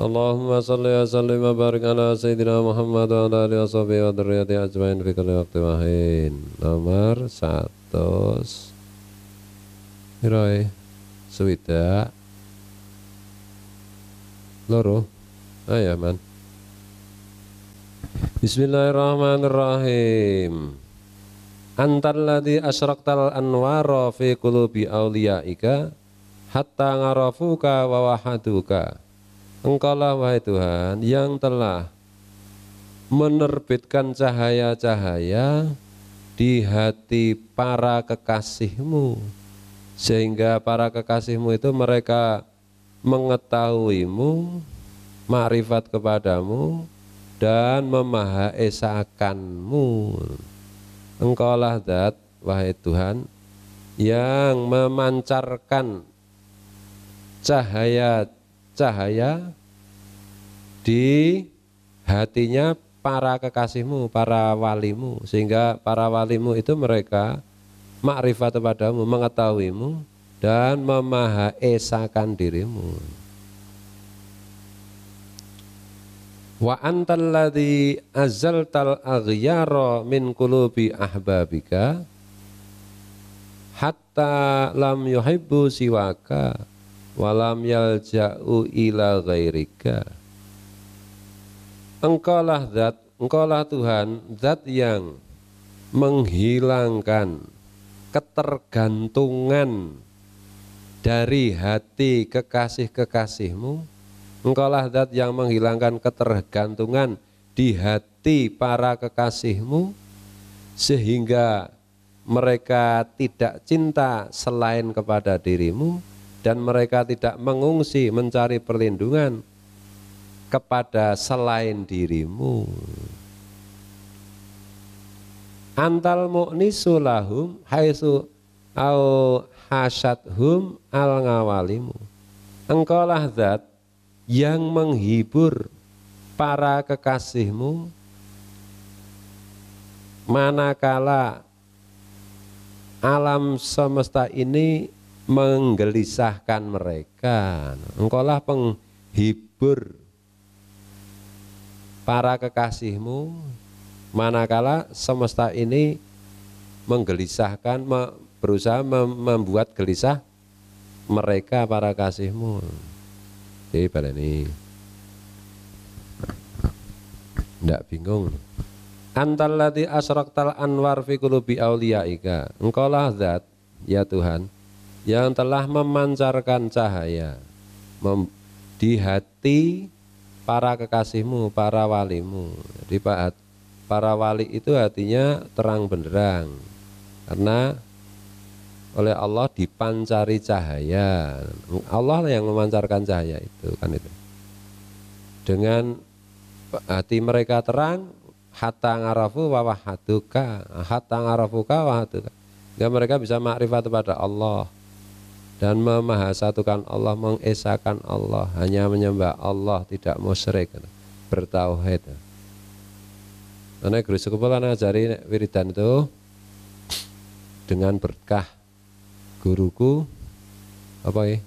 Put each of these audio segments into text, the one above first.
Allahumma salli wa sallim wa barik ala sayyidina Muhammad wa ala alihi wa sahbihi wa dhariyati ajmain fi kulli waqti wahin. Nomor 100. Hiroi, suwita. Loro, ayo man. Bismillahirrahmanirrahim. Antar ladhi asyraqtal anwara fi kulubi awliya'ika hatta ngarafuka wa wahaduka. Hatta ngarafuka wa wahaduka. Engkaulah wahai Tuhan yang telah menerbitkan cahaya-cahaya di hati para kekasihmu sehingga para kekasihmu itu mereka mengetahuimu marifat kepadamu dan memahaesakanmu engkaulah dat wahai Tuhan yang memancarkan cahaya cahaya di hatinya para kekasihmu, para walimu sehingga para walimu itu mereka makrifat kepadamu, mengetahuimu dan memahaesakan dirimu. Wa antalladhi azaltal aghyaro min kulubi ahbabika hatta lam yuhibbu siwaka walam yalja'u ila ghairika engkaulah zat engkaulah Tuhan zat yang menghilangkan ketergantungan dari hati kekasih-kekasihmu engkaulah zat yang menghilangkan ketergantungan di hati para kekasihmu sehingga mereka tidak cinta selain kepada dirimu dan mereka tidak mengungsi mencari perlindungan kepada selain dirimu. Antal mu'nisu haisu au hasadhum al ngawalimu. Engkaulah zat yang menghibur para kekasihmu manakala alam semesta ini menggelisahkan mereka. Engkaulah penghibur para kekasihmu manakala semesta ini menggelisahkan berusaha membuat gelisah mereka para kasihmu. Jadi pada ini tidak bingung. Antal ladhi asraktal anwar fi qulubi auliyaika. Engkaulah zat ya Tuhan yang telah memancarkan cahaya di hati para kekasihmu, para walimu. Jadi Pak para wali itu hatinya terang benderang karena oleh Allah dipancari cahaya. Allah yang memancarkan cahaya itu kan itu. Dengan hati mereka terang, hatta ngarafu wa hatuka, hatta ngarafuka wa hatuka. mereka bisa makrifat kepada Allah dan memahasatukan Allah, mengesahkan Allah, hanya menyembah Allah, tidak musyrik, bertauhid. Karena guru sekolah ngajari wiridan itu dengan berkah guruku apa ya?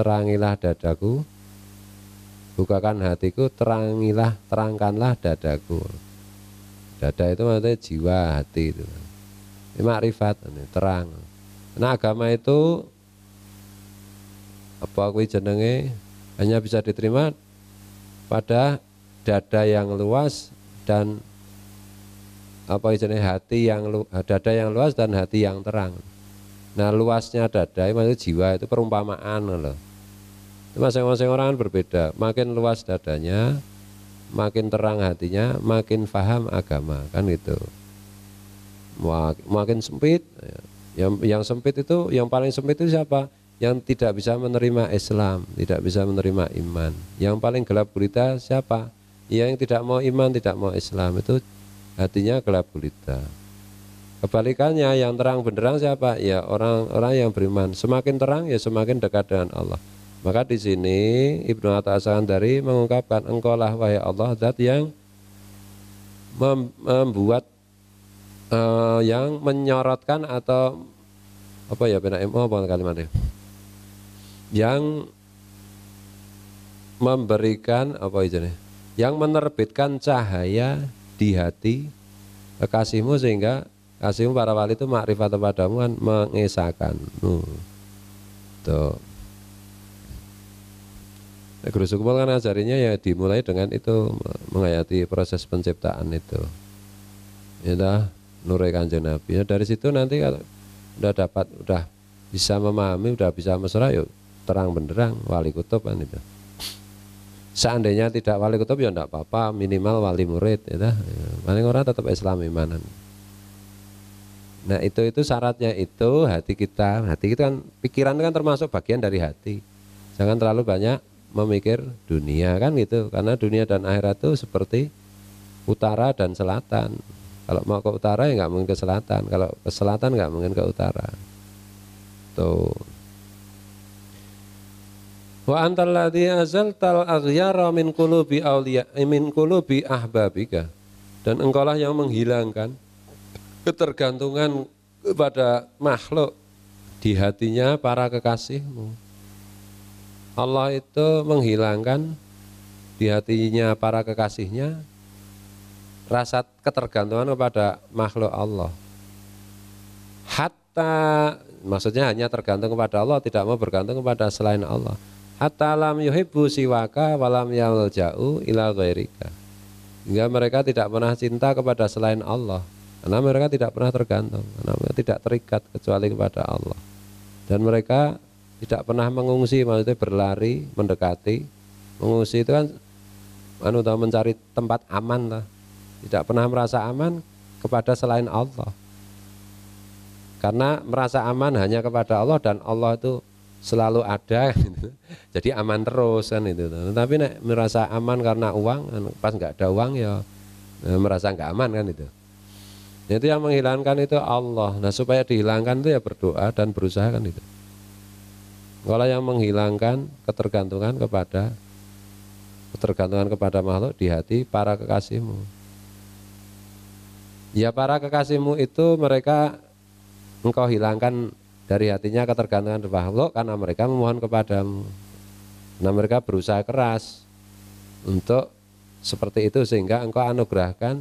Terangilah dadaku, bukakan hatiku, terangilah, terangkanlah dadaku. Dada itu maksudnya jiwa, hati itu. Ini makrifat, ini terang. Nah agama itu apa kuwi jenenge hanya bisa diterima pada dada yang luas dan apa jenenge hati yang lu, dada yang luas dan hati yang terang. Nah luasnya dada itu jiwa itu perumpamaan loh. Itu masing-masing orang kan berbeda. Makin luas dadanya, makin terang hatinya, makin paham agama kan gitu. Makin sempit, ya. yang yang sempit itu yang paling sempit itu siapa? yang tidak bisa menerima Islam, tidak bisa menerima iman. Yang paling gelap gulita siapa? Ia yang tidak mau iman, tidak mau Islam itu hatinya gelap gulita. Kebalikannya yang terang benderang siapa? Ya orang-orang yang beriman. Semakin terang ya semakin dekat dengan Allah. Maka di sini Ibnu Atasan dari mengungkapkan engkau lah wahai Allah zat yang membuat uh, yang menyorotkan atau apa ya benar oh, kalimatnya yang memberikan apa itu nih? Yang menerbitkan cahaya di hati kekasihmu sehingga kasihmu para wali itu makrifat kepadamu kan mengesahkan. Hmm. Tuh. Nah, Guru Sukumul kan ajarinya ya dimulai dengan itu menghayati proses penciptaan itu. Ya dah, nurai kanjeng Nabi. Ya, dari situ nanti kalau udah dapat, udah bisa memahami, udah bisa mesra, yuk terang benderang wali kutub kan itu seandainya tidak wali kutub ya enggak apa-apa minimal wali murid ya paling orang tetap Islam imanan nah itu itu syaratnya itu hati kita hati kita kan pikiran kan termasuk bagian dari hati jangan terlalu banyak memikir dunia kan gitu karena dunia dan akhirat itu seperti utara dan selatan kalau mau ke utara ya nggak mungkin ke selatan kalau ke selatan nggak mungkin ke utara tuh Wa antal azal azaltal aghyara min kulubi awliya min kulubi ahbabika. Dan engkaulah yang menghilangkan ketergantungan kepada makhluk di hatinya para kekasihmu. Allah itu menghilangkan di hatinya para kekasihnya rasa ketergantungan kepada makhluk Allah. Hatta maksudnya hanya tergantung kepada Allah, tidak mau bergantung kepada selain Allah Atalam yuhibbu siwaka walam yalja'u ila ghairika. Hingga mereka tidak pernah cinta kepada selain Allah. Karena mereka tidak pernah tergantung, karena mereka tidak terikat kecuali kepada Allah. Dan mereka tidak pernah mengungsi, maksudnya berlari, mendekati. Mengungsi itu kan anu tahu mencari tempat aman lah. Tidak pernah merasa aman kepada selain Allah. Karena merasa aman hanya kepada Allah dan Allah itu selalu ada gitu. jadi aman terus kan itu tapi nek merasa aman karena uang kan, pas nggak ada uang ya eh, merasa nggak aman kan itu itu yang menghilangkan itu Allah nah supaya dihilangkan itu ya berdoa dan berusaha kan itu kalau yang menghilangkan ketergantungan kepada ketergantungan kepada makhluk di hati para kekasihmu ya para kekasihmu itu mereka engkau hilangkan dari hatinya ketergantungan makhluk karena mereka memohon kepada, Nah mereka berusaha keras untuk seperti itu sehingga engkau anugerahkan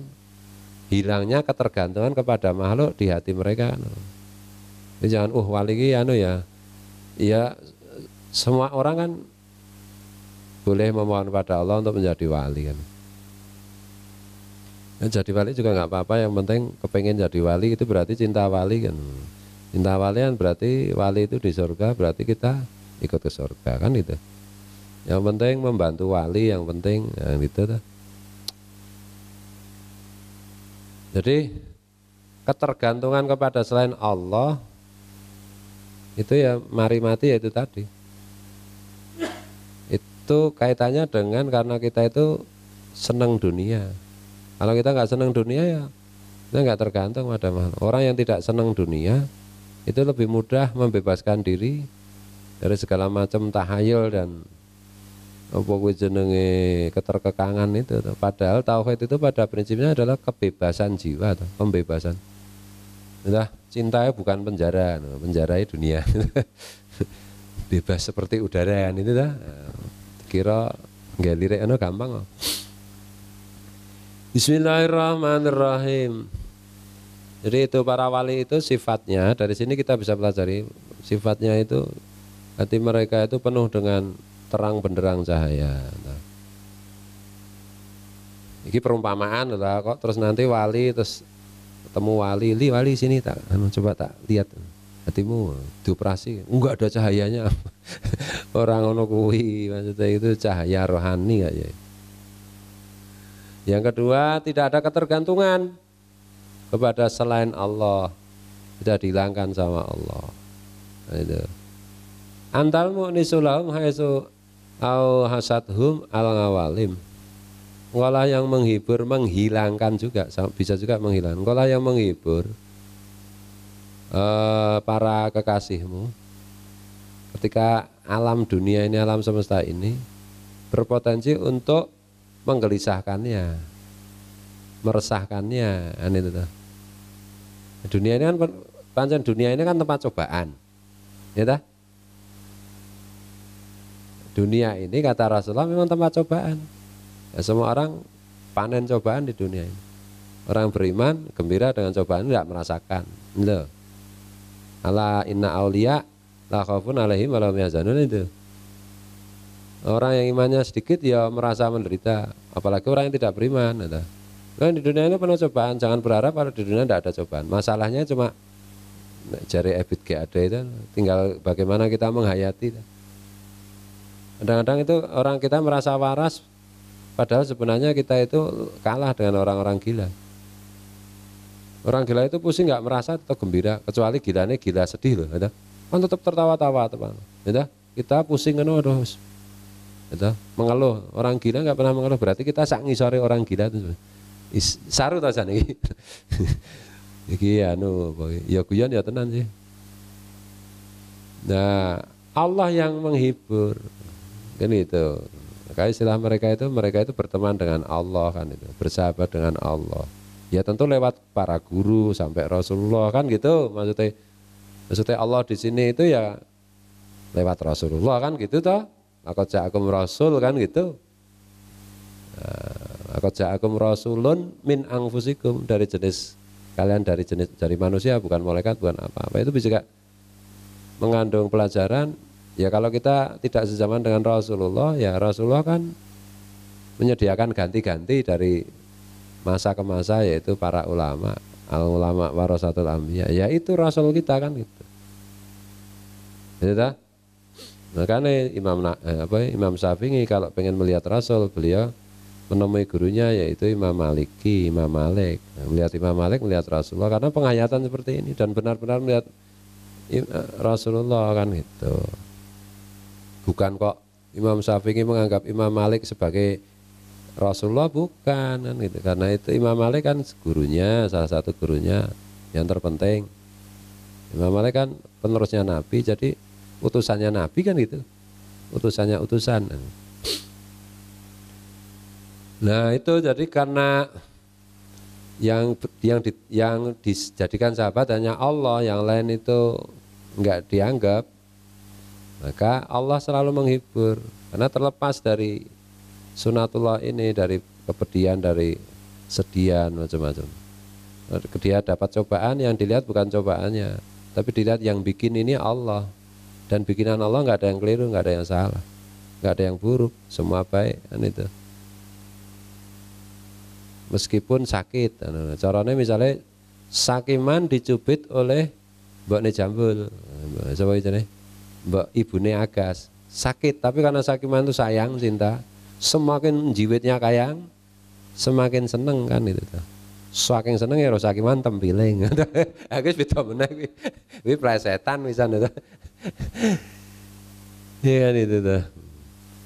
hilangnya ketergantungan kepada makhluk di hati mereka. Jadi jangan uh ini anu ya. Ya semua orang kan boleh memohon pada Allah untuk menjadi wali kan. Jadi wali juga nggak apa-apa, yang penting kepengen jadi wali itu berarti cinta wali kan cinta walian berarti wali itu di surga berarti kita ikut ke surga kan itu yang penting membantu wali yang penting yang itu tuh. jadi ketergantungan kepada selain Allah itu ya mari mati ya itu tadi itu kaitannya dengan karena kita itu senang dunia kalau kita nggak senang dunia ya kita nggak tergantung pada makhluk orang yang tidak senang dunia itu lebih mudah membebaskan diri dari segala macam tahayul dan apa kuwi jenenge keterkekangan itu tuh. padahal tauhid itu pada prinsipnya adalah kebebasan jiwa tuh, pembebasan Entah, cintanya bukan penjara penjara dunia bebas seperti udara itu tuh kira nggak lirik gampang oh. Bismillahirrahmanirrahim jadi itu para wali itu sifatnya dari sini kita bisa pelajari sifatnya itu hati mereka itu penuh dengan terang benderang cahaya. Nah. Ini perumpamaan lah kok terus nanti wali terus ketemu wali, li wali sini tak anu, coba tak lihat hatimu dioperasi enggak ada cahayanya orang ono kuwi maksudnya itu cahaya rohani aja. Yang kedua tidak ada ketergantungan kepada selain Allah sudah dihilangkan sama Allah itu antal mu'nisulahum haisu au hasadhum al ngawalim Engkaulah yang menghibur menghilangkan juga bisa juga menghilangkan. Engkaulah yang menghibur eh, para kekasihmu ketika alam dunia ini alam semesta ini berpotensi untuk menggelisahkannya, meresahkannya, aneh itu. Tuh. Dunia ini kan pancen dunia ini kan tempat cobaan. Ya dah? Dunia ini kata Rasulullah memang tempat cobaan. Ya, semua orang panen cobaan di dunia ini. Orang beriman gembira dengan cobaan tidak merasakan. Lo Ala inna aulia la khaufun alaihim wa yahzanun itu. Orang yang imannya sedikit ya merasa menderita, apalagi orang yang tidak beriman. Ada. Ya Kan di dunia ini penuh cobaan, jangan berharap kalau di dunia tidak ada cobaan. Masalahnya cuma jari ebit ada itu tinggal bagaimana kita menghayati. Kadang-kadang itu orang kita merasa waras padahal sebenarnya kita itu kalah dengan orang-orang gila. Orang gila itu pusing nggak merasa atau gembira kecuali gilanya gila sedih loh, ada. Ya kan tetap tertawa-tawa teman, ada. Ya kita pusing kan aduh, ada. Mengeluh orang gila nggak pernah mengeluh berarti kita sak ngisore orang gila itu. Is, saru ta iki. iki anu ya guyon ya tenan sih. Nah, Allah yang menghibur. Kan itu. Kayak istilah mereka itu mereka itu berteman dengan Allah kan itu, bersahabat dengan Allah. Ya tentu lewat para guru sampai Rasulullah kan gitu maksudnya. Maksudnya Allah di sini itu ya lewat Rasulullah kan gitu toh. aku cakum rasul kan gitu. Nah, Laqad ja'akum rasulun min angfusikum dari jenis kalian dari jenis dari manusia bukan malaikat bukan apa-apa itu bisa mengandung pelajaran ya kalau kita tidak sezaman dengan Rasulullah ya Rasulullah kan menyediakan ganti-ganti dari masa ke masa yaitu para ulama al ulama warasatul ya itu Rasul kita kan gitu ya makanya Imam eh, apa Imam Syafi'i kalau pengen melihat Rasul beliau menemui gurunya yaitu Imam Maliki, Imam Malik. Nah, melihat Imam Malik, melihat Rasulullah karena penghayatan seperti ini dan benar-benar melihat eh, Rasulullah kan gitu. Bukan kok Imam Syafi'i menganggap Imam Malik sebagai Rasulullah bukan kan gitu. Karena itu Imam Malik kan gurunya, salah satu gurunya yang terpenting. Imam Malik kan penerusnya Nabi, jadi utusannya Nabi kan gitu. Utusannya utusan. Nah itu jadi karena yang yang di, yang dijadikan sahabat hanya Allah, yang lain itu nggak dianggap. Maka Allah selalu menghibur karena terlepas dari sunatullah ini dari kepedian dari sedian macam-macam. Dia dapat cobaan yang dilihat bukan cobaannya, tapi dilihat yang bikin ini Allah dan bikinan Allah nggak ada yang keliru, nggak ada yang salah, nggak ada yang buruk, semua baik kan itu meskipun sakit nah, nah, nah. caranya misalnya sakiman dicubit oleh mbak ne jambul mbak, itu nih mbak agas sakit tapi karena sakiman itu sayang cinta semakin jiwitnya kayang semakin seneng kan itu tuh saking seneng ya sakiman tempiling agus betul benar, kuwi kuwi misalnya wisan itu iya kan itu tuh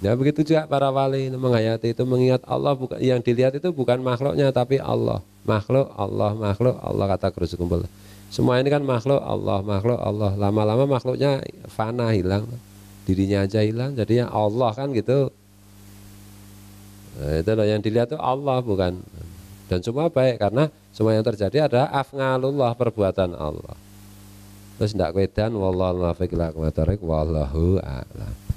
Ya begitu juga para wali menghayati itu mengingat Allah bukan yang dilihat itu bukan makhluknya tapi Allah. Makhluk Allah, makhluk Allah kata kumpul. Semua ini kan makhluk Allah, makhluk Allah. Lama-lama makhluknya fana hilang. Dirinya aja hilang jadinya Allah kan gitu. Nah, itu loh yang dilihat itu Allah bukan dan semua baik karena semua yang terjadi ada afngalullah perbuatan Allah. Terus ndak wedan wallahu a'lam.